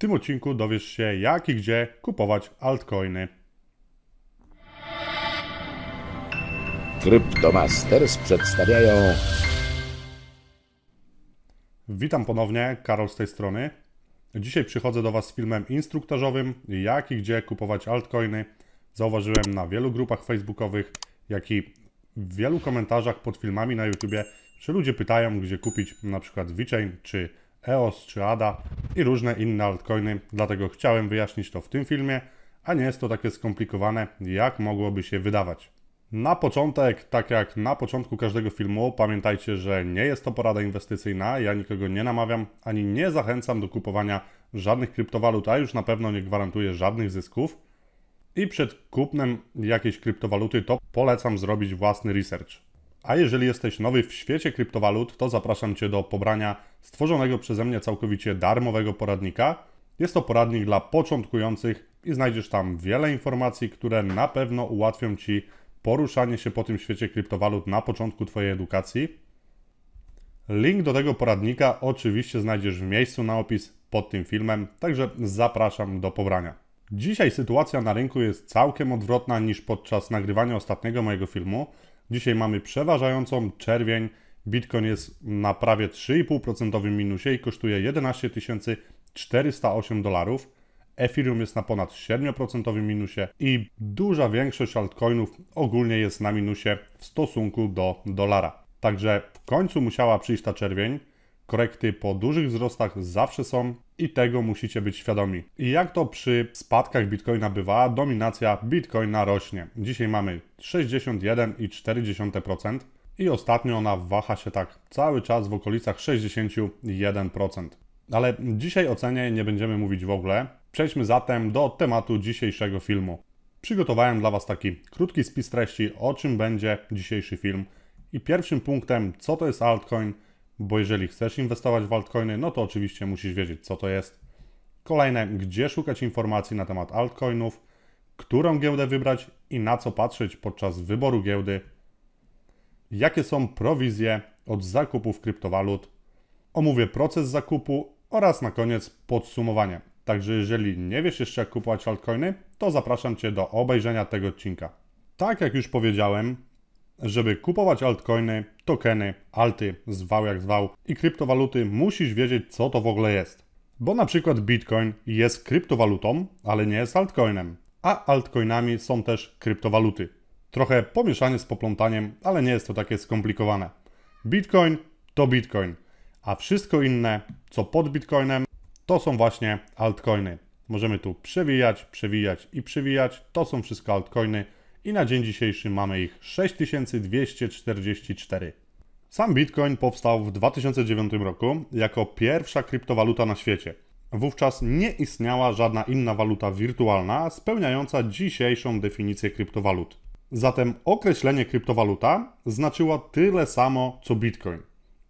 tym odcinku dowiesz się jak i gdzie kupować altcoiny. Cryptomasters przedstawiają Witam ponownie, Karol z tej strony. Dzisiaj przychodzę do Was z filmem instruktażowym, jak i gdzie kupować altcoiny. Zauważyłem na wielu grupach facebookowych, jak i w wielu komentarzach pod filmami na YouTube, że ludzie pytają, gdzie kupić na przykład VeChain czy EOS czy ADA i różne inne altcoiny, dlatego chciałem wyjaśnić to w tym filmie, a nie jest to takie skomplikowane, jak mogłoby się wydawać. Na początek, tak jak na początku każdego filmu, pamiętajcie, że nie jest to porada inwestycyjna, ja nikogo nie namawiam ani nie zachęcam do kupowania żadnych kryptowalut, a już na pewno nie gwarantuję żadnych zysków. I przed kupnem jakiejś kryptowaluty to polecam zrobić własny research. A jeżeli jesteś nowy w świecie kryptowalut, to zapraszam Cię do pobrania stworzonego przeze mnie całkowicie darmowego poradnika. Jest to poradnik dla początkujących i znajdziesz tam wiele informacji, które na pewno ułatwią Ci poruszanie się po tym świecie kryptowalut na początku Twojej edukacji. Link do tego poradnika oczywiście znajdziesz w miejscu na opis pod tym filmem, także zapraszam do pobrania. Dzisiaj sytuacja na rynku jest całkiem odwrotna niż podczas nagrywania ostatniego mojego filmu. Dzisiaj mamy przeważającą czerwień. Bitcoin jest na prawie 3,5% minusie i kosztuje 11 408 dolarów. Ethereum jest na ponad 7% minusie i duża większość altcoinów ogólnie jest na minusie w stosunku do dolara. Także w końcu musiała przyjść ta czerwień. Korekty po dużych wzrostach zawsze są i tego musicie być świadomi. I jak to przy spadkach Bitcoina bywa, dominacja Bitcoina rośnie. Dzisiaj mamy 61,4% i ostatnio ona waha się tak cały czas w okolicach 61%. Ale dzisiaj o cenie nie będziemy mówić w ogóle. Przejdźmy zatem do tematu dzisiejszego filmu. Przygotowałem dla Was taki krótki spis treści, o czym będzie dzisiejszy film. I pierwszym punktem, co to jest altcoin – bo jeżeli chcesz inwestować w altcoiny, no to oczywiście musisz wiedzieć, co to jest. Kolejne, gdzie szukać informacji na temat altcoinów, którą giełdę wybrać i na co patrzeć podczas wyboru giełdy. Jakie są prowizje od zakupów kryptowalut? Omówię proces zakupu oraz na koniec podsumowanie. Także jeżeli nie wiesz jeszcze jak kupować altcoiny, to zapraszam Cię do obejrzenia tego odcinka. Tak jak już powiedziałem, żeby kupować altcoiny, tokeny, alty, zwał jak zwał i kryptowaluty, musisz wiedzieć, co to w ogóle jest. Bo na przykład Bitcoin jest kryptowalutą, ale nie jest altcoinem, a altcoinami są też kryptowaluty. Trochę pomieszanie z poplątaniem, ale nie jest to takie skomplikowane. Bitcoin to Bitcoin, a wszystko inne, co pod Bitcoinem, to są właśnie altcoiny. Możemy tu przewijać, przewijać i przewijać. To są wszystko altcoiny i na dzień dzisiejszy mamy ich 6244. Sam Bitcoin powstał w 2009 roku jako pierwsza kryptowaluta na świecie. Wówczas nie istniała żadna inna waluta wirtualna spełniająca dzisiejszą definicję kryptowalut. Zatem określenie kryptowaluta znaczyło tyle samo co Bitcoin.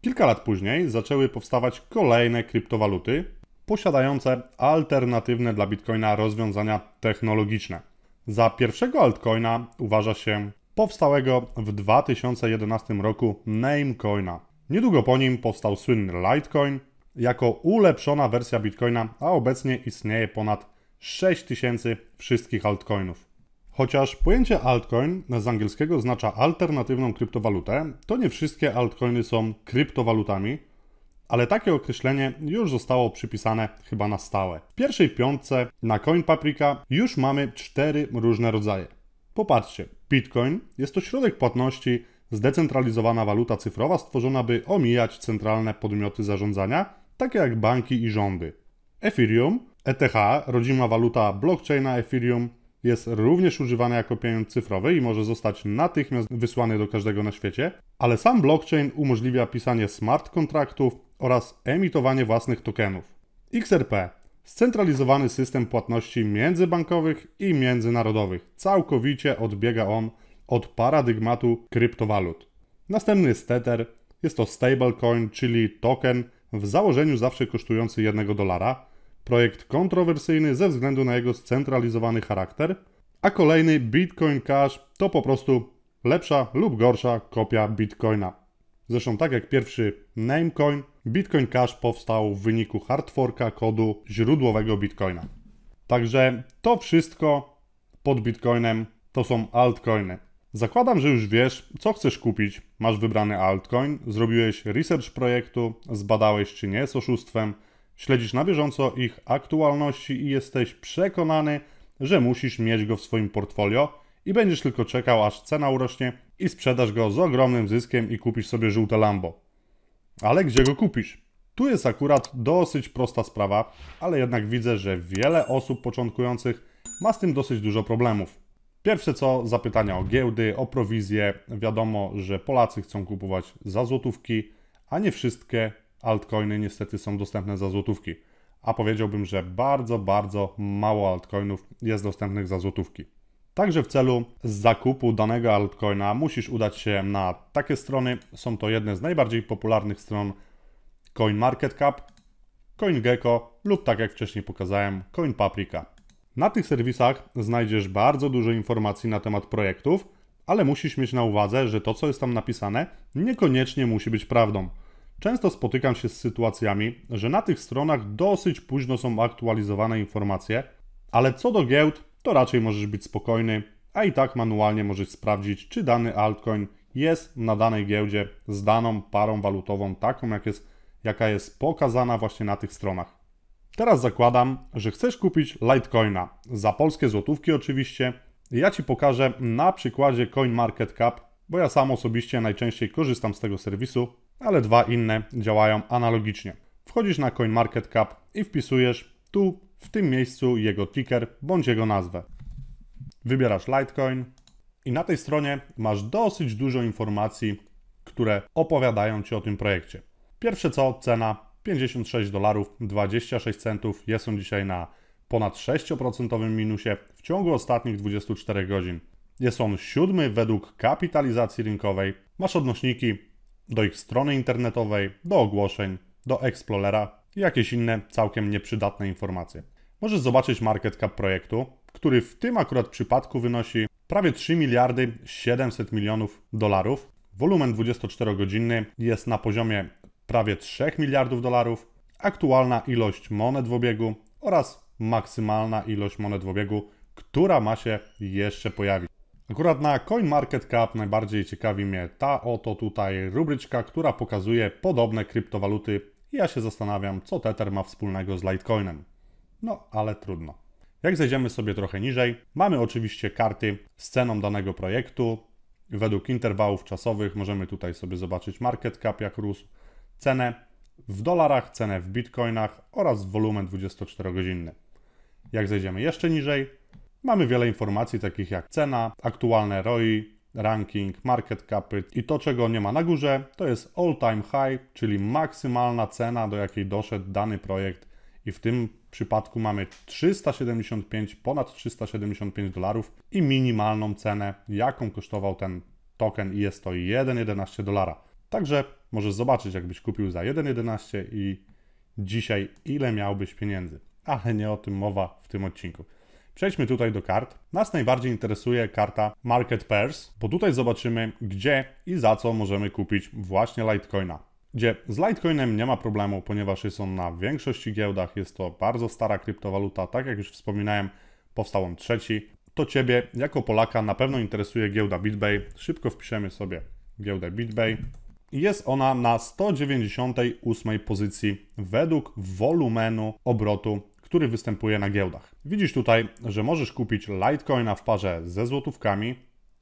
Kilka lat później zaczęły powstawać kolejne kryptowaluty posiadające alternatywne dla Bitcoina rozwiązania technologiczne. Za pierwszego altcoina uważa się powstałego w 2011 roku Namecoina. Niedługo po nim powstał słynny Litecoin jako ulepszona wersja Bitcoina, a obecnie istnieje ponad 6000 wszystkich altcoinów. Chociaż pojęcie altcoin z angielskiego oznacza alternatywną kryptowalutę, to nie wszystkie altcoiny są kryptowalutami, ale takie określenie już zostało przypisane chyba na stałe. W pierwszej piątce na Coin Paprika już mamy cztery różne rodzaje. Popatrzcie, Bitcoin jest to środek płatności, zdecentralizowana waluta cyfrowa stworzona, by omijać centralne podmioty zarządzania, takie jak banki i rządy. Ethereum, ETH, rodzima waluta blockchaina Ethereum, jest również używany jako pieniądz cyfrowy i może zostać natychmiast wysłany do każdego na świecie, ale sam blockchain umożliwia pisanie smart kontraktów, oraz emitowanie własnych tokenów. XRP Scentralizowany system płatności międzybankowych i międzynarodowych. Całkowicie odbiega on od paradygmatu kryptowalut. Następny jest Tether. Jest to stablecoin, czyli token w założeniu zawsze kosztujący 1 dolara. Projekt kontrowersyjny ze względu na jego scentralizowany charakter. A kolejny Bitcoin Cash to po prostu lepsza lub gorsza kopia Bitcoina. Zresztą tak jak pierwszy Namecoin, Bitcoin Cash powstał w wyniku hardforka kodu źródłowego Bitcoina. Także to wszystko pod Bitcoinem to są altcoiny. Zakładam, że już wiesz, co chcesz kupić. Masz wybrany altcoin, zrobiłeś research projektu, zbadałeś, czy nie jest oszustwem, śledzisz na bieżąco ich aktualności i jesteś przekonany, że musisz mieć go w swoim portfolio i będziesz tylko czekał, aż cena urośnie i sprzedasz go z ogromnym zyskiem i kupisz sobie żółte Lambo. Ale gdzie go kupisz? Tu jest akurat dosyć prosta sprawa, ale jednak widzę, że wiele osób początkujących ma z tym dosyć dużo problemów. Pierwsze co, zapytania o giełdy, o prowizje. Wiadomo, że Polacy chcą kupować za złotówki, a nie wszystkie altcoiny niestety są dostępne za złotówki. A powiedziałbym, że bardzo, bardzo mało altcoinów jest dostępnych za złotówki. Także w celu zakupu danego altcoina musisz udać się na takie strony. Są to jedne z najbardziej popularnych stron CoinMarketCap, CoinGecko lub tak jak wcześniej pokazałem CoinPaprika. Na tych serwisach znajdziesz bardzo dużo informacji na temat projektów, ale musisz mieć na uwadze, że to co jest tam napisane niekoniecznie musi być prawdą. Często spotykam się z sytuacjami, że na tych stronach dosyć późno są aktualizowane informacje, ale co do giełd to raczej możesz być spokojny, a i tak manualnie możesz sprawdzić, czy dany altcoin jest na danej giełdzie z daną parą walutową, taką jak jest, jaka jest pokazana właśnie na tych stronach. Teraz zakładam, że chcesz kupić Litecoina, za polskie złotówki oczywiście. Ja Ci pokażę na przykładzie CoinMarketCap, bo ja sam osobiście najczęściej korzystam z tego serwisu, ale dwa inne działają analogicznie. Wchodzisz na CoinMarketCap i wpisujesz tu w tym miejscu jego ticker bądź jego nazwę. Wybierasz Litecoin i na tej stronie masz dosyć dużo informacji, które opowiadają Ci o tym projekcie. Pierwsze co, cena 56 dolarów 26 centów. Jest on dzisiaj na ponad 6% minusie w ciągu ostatnich 24 godzin. Jest on siódmy według kapitalizacji rynkowej. Masz odnośniki do ich strony internetowej, do ogłoszeń, do Explorera i jakieś inne całkiem nieprzydatne informacje możesz zobaczyć market cap projektu, który w tym akurat przypadku wynosi prawie 3 miliardy 700 milionów dolarów. Wolumen 24-godzinny jest na poziomie prawie 3 miliardów dolarów. Aktualna ilość monet w obiegu oraz maksymalna ilość monet w obiegu, która ma się jeszcze pojawić. Akurat na CoinMarketCap najbardziej ciekawi mnie ta oto tutaj rubryczka, która pokazuje podobne kryptowaluty. Ja się zastanawiam, co Tether ma wspólnego z Litecoinem. No, ale trudno. Jak zejdziemy sobie trochę niżej, mamy oczywiście karty z ceną danego projektu. Według interwałów czasowych możemy tutaj sobie zobaczyć market cap, jak rósł, cenę w dolarach, cenę w bitcoinach oraz wolumen 24-godzinny. Jak zejdziemy jeszcze niżej, mamy wiele informacji takich jak cena, aktualne ROI, ranking, market capy i to czego nie ma na górze to jest all time high, czyli maksymalna cena do jakiej doszedł dany projekt i w tym przypadku mamy 375, ponad 375 dolarów i minimalną cenę, jaką kosztował ten token i jest to 1,11 dolara. Także możesz zobaczyć, jakbyś kupił za 1,11 i dzisiaj ile miałbyś pieniędzy. Ale nie o tym mowa w tym odcinku. Przejdźmy tutaj do kart. Nas najbardziej interesuje karta Market Pairs, bo tutaj zobaczymy, gdzie i za co możemy kupić właśnie Litecoina gdzie z Litecoinem nie ma problemu, ponieważ jest on na większości giełdach, jest to bardzo stara kryptowaluta, tak jak już wspominałem, powstał on trzeci. To Ciebie jako Polaka na pewno interesuje giełda BitBay. Szybko wpiszemy sobie giełdę BitBay. Jest ona na 198 pozycji według wolumenu obrotu, który występuje na giełdach. Widzisz tutaj, że możesz kupić Litecoina w parze ze złotówkami,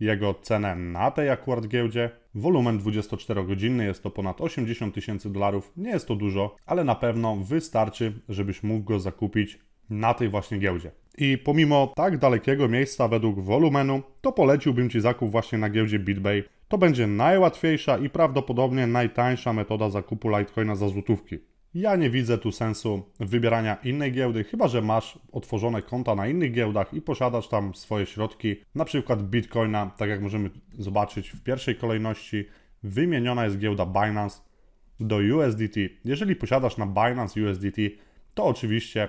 jego cenę na tej akurat giełdzie, Wolumen 24-godzinny jest to ponad 80 tysięcy dolarów, nie jest to dużo, ale na pewno wystarczy, żebyś mógł go zakupić na tej właśnie giełdzie. I pomimo tak dalekiego miejsca według wolumenu, to poleciłbym Ci zakup właśnie na giełdzie BitBay. To będzie najłatwiejsza i prawdopodobnie najtańsza metoda zakupu Litecoina za złotówki. Ja nie widzę tu sensu wybierania innej giełdy, chyba że masz otworzone konta na innych giełdach i posiadasz tam swoje środki, na przykład Bitcoina, tak jak możemy zobaczyć w pierwszej kolejności, wymieniona jest giełda Binance do USDT. Jeżeli posiadasz na Binance USDT, to oczywiście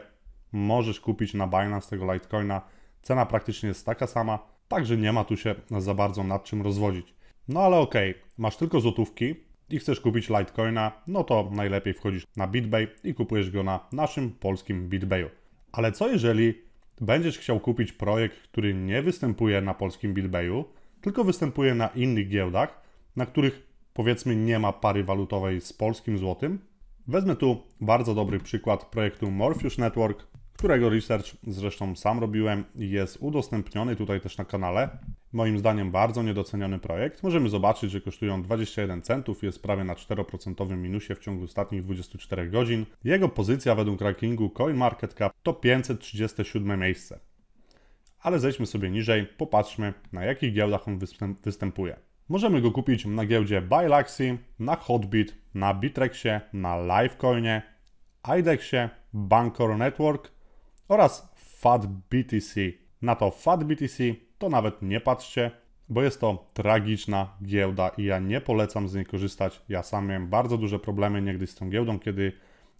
możesz kupić na Binance tego Litecoina. Cena praktycznie jest taka sama, także nie ma tu się za bardzo nad czym rozwodzić. No ale okej, okay, masz tylko złotówki, i chcesz kupić Litecoina, no to najlepiej wchodzisz na BitBay i kupujesz go na naszym polskim BitBayu. Ale co jeżeli będziesz chciał kupić projekt, który nie występuje na polskim BitBayu, tylko występuje na innych giełdach, na których powiedzmy nie ma pary walutowej z polskim złotym? Wezmę tu bardzo dobry przykład projektu Morpheus Network, którego research zresztą sam robiłem i jest udostępniony tutaj też na kanale moim zdaniem bardzo niedoceniony projekt. Możemy zobaczyć, że kosztują 21 centów, jest prawie na 4% minusie w ciągu ostatnich 24 godzin. Jego pozycja według rankingu CoinMarketCap to 537 miejsce. Ale zejdźmy sobie niżej, popatrzmy na jakich giełdach on występuje. Możemy go kupić na giełdzie Bilaxy, na Hotbit, na Bitrexie, na Livecoinie, IDEXie, Bancor Network oraz FATBTC. Na to FATBTC to nawet nie patrzcie, bo jest to tragiczna giełda i ja nie polecam z niej korzystać. Ja sam miałem bardzo duże problemy niegdyś z tą giełdą, kiedy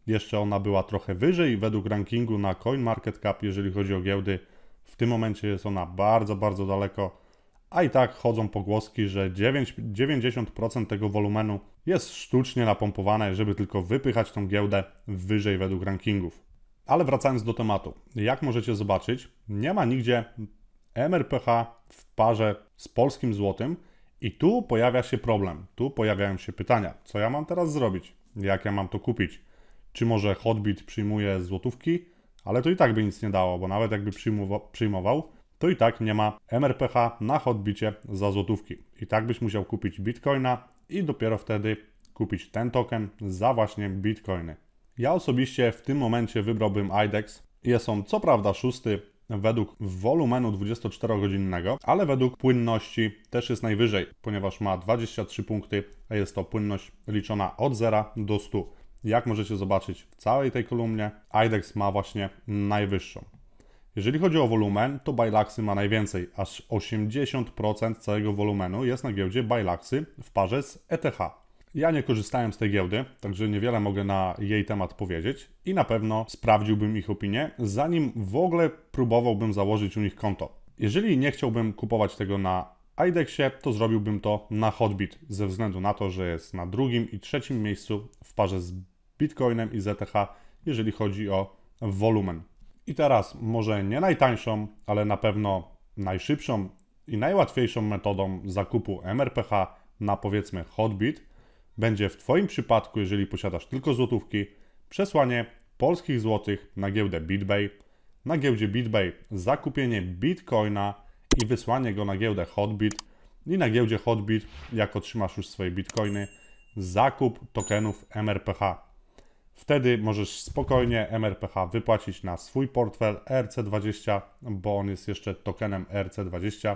jeszcze ona była trochę wyżej według rankingu na CoinMarketCap, jeżeli chodzi o giełdy. W tym momencie jest ona bardzo, bardzo daleko, a i tak chodzą pogłoski, że 9, 90% tego wolumenu jest sztucznie napompowane, żeby tylko wypychać tą giełdę wyżej według rankingów. Ale wracając do tematu, jak możecie zobaczyć, nie ma nigdzie MRPH w parze z polskim złotym. I tu pojawia się problem, tu pojawiają się pytania, co ja mam teraz zrobić, jak ja mam to kupić. Czy może Hotbit przyjmuje złotówki, ale to i tak by nic nie dało, bo nawet jakby przyjmował, to i tak nie ma MRPH na Hotbicie za złotówki. I tak byś musiał kupić Bitcoina i dopiero wtedy kupić ten token za właśnie Bitcoiny. Ja osobiście w tym momencie wybrałbym IDEX. Jest on co prawda szósty, według wolumenu 24-godzinnego, ale według płynności też jest najwyżej, ponieważ ma 23 punkty, a jest to płynność liczona od 0 do 100. Jak możecie zobaczyć w całej tej kolumnie, IDEX ma właśnie najwyższą. Jeżeli chodzi o wolumen, to Bajlaxy ma najwięcej, aż 80% całego wolumenu jest na giełdzie Bajlaxy w parze z ETH. Ja nie korzystałem z tej giełdy, także niewiele mogę na jej temat powiedzieć i na pewno sprawdziłbym ich opinię, zanim w ogóle próbowałbym założyć u nich konto. Jeżeli nie chciałbym kupować tego na IDEXie, to zrobiłbym to na Hotbit, ze względu na to, że jest na drugim i trzecim miejscu w parze z Bitcoinem i ZTH, jeżeli chodzi o wolumen. I teraz, może nie najtańszą, ale na pewno najszybszą i najłatwiejszą metodą zakupu MRPH na powiedzmy Hotbit będzie w Twoim przypadku, jeżeli posiadasz tylko złotówki, przesłanie polskich złotych na giełdę BitBay, na giełdzie BitBay zakupienie bitcoina i wysłanie go na giełdę Hotbit i na giełdzie Hotbit, jak otrzymasz już swoje bitcoiny, zakup tokenów MRPH. Wtedy możesz spokojnie MRPH wypłacić na swój portfel RC20, bo on jest jeszcze tokenem RC20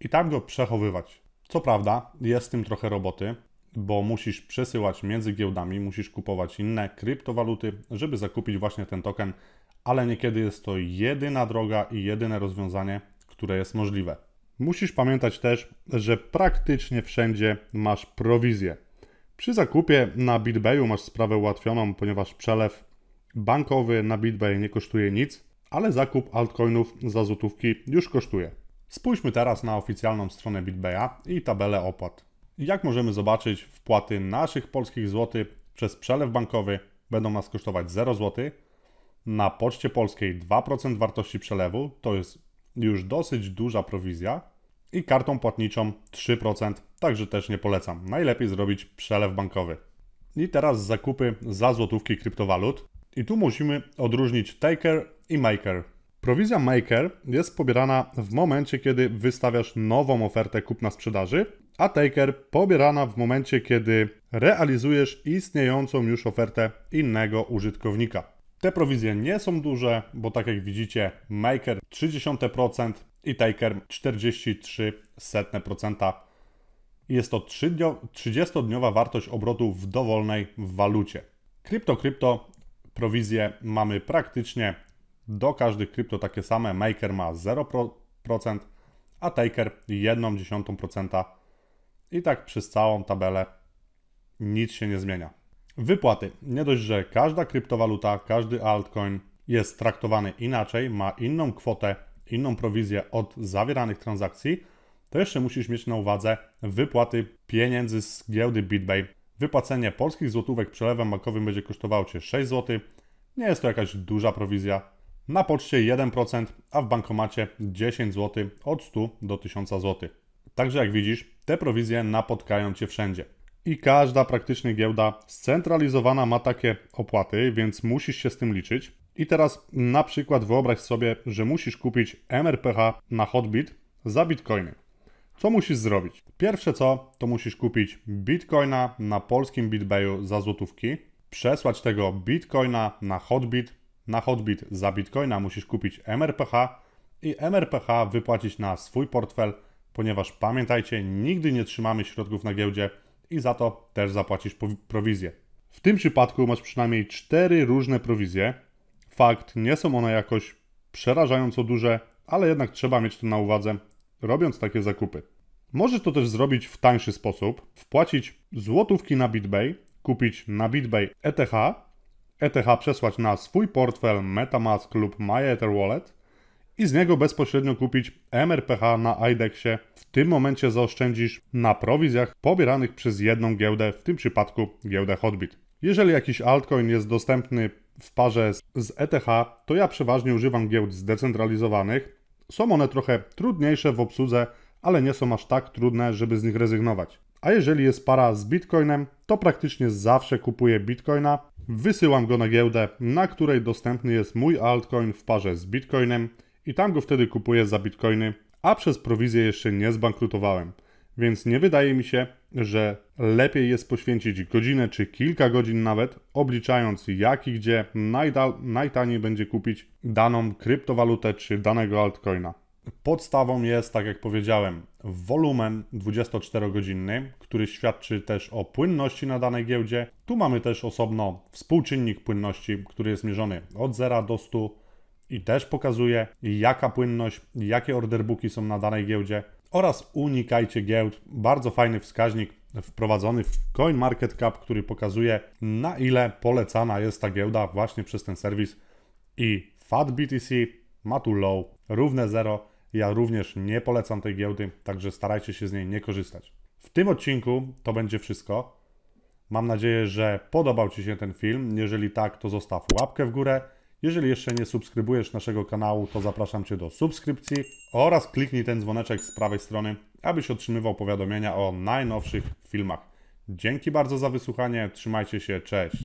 i tam go przechowywać. Co prawda, jest z tym trochę roboty, bo musisz przesyłać między giełdami, musisz kupować inne kryptowaluty, żeby zakupić właśnie ten token, ale niekiedy jest to jedyna droga i jedyne rozwiązanie, które jest możliwe. Musisz pamiętać też, że praktycznie wszędzie masz prowizję. Przy zakupie na BitBayu masz sprawę ułatwioną, ponieważ przelew bankowy na BitBay nie kosztuje nic, ale zakup altcoinów za złotówki już kosztuje. Spójrzmy teraz na oficjalną stronę BitBaya i tabelę opłat. Jak możemy zobaczyć, wpłaty naszych polskich złotych przez przelew bankowy będą nas kosztować 0 zł. Na poczcie polskiej 2% wartości przelewu to jest już dosyć duża prowizja i kartą płatniczą 3%, także też nie polecam. Najlepiej zrobić przelew bankowy. I teraz zakupy za złotówki kryptowalut. I tu musimy odróżnić taker i maker. Prowizja maker jest pobierana w momencie, kiedy wystawiasz nową ofertę kupna sprzedaży a taker pobierana w momencie, kiedy realizujesz istniejącą już ofertę innego użytkownika. Te prowizje nie są duże, bo tak jak widzicie, maker 30% i taker 43%. Jest to 30-dniowa wartość obrotu w dowolnej walucie. Krypto, krypto, prowizje mamy praktycznie do każdych krypto takie same. Maker ma 0%, a taker 0,1%. I tak przez całą tabelę nic się nie zmienia. Wypłaty. Nie dość, że każda kryptowaluta, każdy altcoin jest traktowany inaczej, ma inną kwotę, inną prowizję od zawieranych transakcji, to jeszcze musisz mieć na uwadze wypłaty pieniędzy z giełdy BitBay. Wypłacenie polskich złotówek przelewem bankowym będzie kosztowało Cię 6 zł. Nie jest to jakaś duża prowizja. Na poczcie 1%, a w bankomacie 10 zł od 100 do 1000 zł. Także jak widzisz, te prowizje napotkają Cię wszędzie. I każda praktycznie giełda scentralizowana ma takie opłaty, więc musisz się z tym liczyć. I teraz na przykład wyobraź sobie, że musisz kupić MRPH na Hotbit za bitcoiny. Co musisz zrobić? Pierwsze co, to musisz kupić bitcoina na polskim BitBayu za złotówki, przesłać tego bitcoina na Hotbit, na Hotbit za bitcoina musisz kupić MRPH i MRPH wypłacić na swój portfel – ponieważ pamiętajcie, nigdy nie trzymamy środków na giełdzie i za to też zapłacisz prowizję. W tym przypadku masz przynajmniej cztery różne prowizje. Fakt, nie są one jakoś przerażająco duże, ale jednak trzeba mieć to na uwadze, robiąc takie zakupy. Możesz to też zrobić w tańszy sposób, wpłacić złotówki na BitBay, kupić na BitBay ETH, ETH przesłać na swój portfel MetaMask lub MyEtherWallet, i z niego bezpośrednio kupić MRPH na IDEXie. W tym momencie zaoszczędzisz na prowizjach pobieranych przez jedną giełdę, w tym przypadku giełdę Hotbit. Jeżeli jakiś altcoin jest dostępny w parze z ETH, to ja przeważnie używam giełd zdecentralizowanych. Są one trochę trudniejsze w obsłudze, ale nie są aż tak trudne, żeby z nich rezygnować. A jeżeli jest para z Bitcoinem, to praktycznie zawsze kupuję Bitcoina, wysyłam go na giełdę, na której dostępny jest mój altcoin w parze z Bitcoinem i tam go wtedy kupuję za bitcoiny, a przez prowizję jeszcze nie zbankrutowałem. Więc nie wydaje mi się, że lepiej jest poświęcić godzinę czy kilka godzin nawet, obliczając jak i gdzie najtaniej będzie kupić daną kryptowalutę czy danego altcoina. Podstawą jest, tak jak powiedziałem, wolumen 24-godzinny, który świadczy też o płynności na danej giełdzie. Tu mamy też osobno współczynnik płynności, który jest mierzony od 0 do 100 i też pokazuje, jaka płynność, jakie orderbooki są na danej giełdzie oraz unikajcie giełd. Bardzo fajny wskaźnik wprowadzony w CoinMarketCap, który pokazuje na ile polecana jest ta giełda właśnie przez ten serwis i FATBTC ma tu low równe 0. Ja również nie polecam tej giełdy, także starajcie się z niej nie korzystać. W tym odcinku to będzie wszystko. Mam nadzieję, że podobał Ci się ten film. Jeżeli tak, to zostaw łapkę w górę. Jeżeli jeszcze nie subskrybujesz naszego kanału, to zapraszam Cię do subskrypcji oraz kliknij ten dzwoneczek z prawej strony, abyś otrzymywał powiadomienia o najnowszych filmach. Dzięki bardzo za wysłuchanie, trzymajcie się, cześć!